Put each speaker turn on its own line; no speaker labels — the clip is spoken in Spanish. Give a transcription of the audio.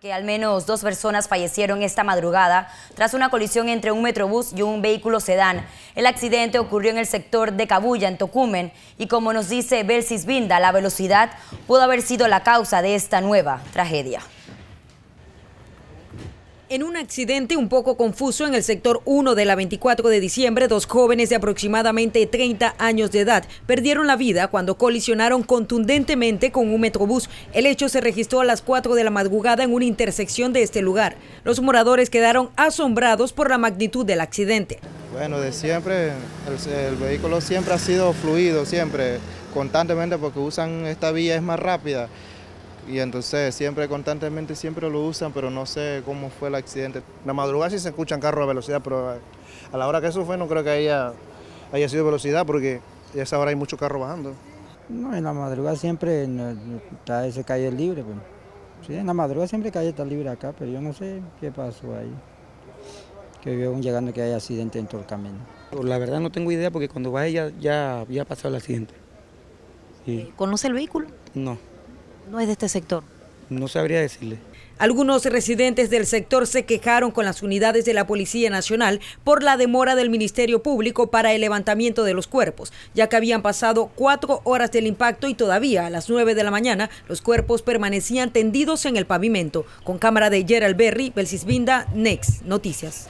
Que al menos dos personas fallecieron esta madrugada tras una colisión entre un metrobús y un vehículo sedán. El accidente ocurrió en el sector de Cabuya, en Tocumen, y como nos dice Belsis Binda, la velocidad pudo haber sido la causa de esta nueva tragedia.
En un accidente un poco confuso en el sector 1 de la 24 de diciembre, dos jóvenes de aproximadamente 30 años de edad perdieron la vida cuando colisionaron contundentemente con un metrobús. El hecho se registró a las 4 de la madrugada en una intersección de este lugar. Los moradores quedaron asombrados por la magnitud del accidente.
Bueno, de siempre, el, el vehículo siempre ha sido fluido, siempre, constantemente, porque usan esta vía, es más rápida y entonces siempre constantemente siempre lo usan, pero no sé cómo fue el accidente. En La madrugada sí se escuchan carros a velocidad, pero a
la hora que eso fue no creo que haya, haya sido velocidad porque a esa hora hay muchos carros bajando.
No, en la madrugada siempre está ese calle libre. Pues. Sí, en la madrugada siempre calle está libre acá, pero yo no sé qué pasó ahí. Que veo llegando que hay accidente
todo el camino. La verdad no tengo idea porque cuando va ya, ya había pasado el accidente.
¿Conoce el vehículo? No no es de este sector?
No sabría decirle.
Algunos residentes del sector se quejaron con las unidades de la Policía Nacional por la demora del Ministerio Público para el levantamiento de los cuerpos, ya que habían pasado cuatro horas del impacto y todavía a las nueve de la mañana los cuerpos permanecían tendidos en el pavimento. Con cámara de Gerald Berry, Belcisbinda, Next Noticias.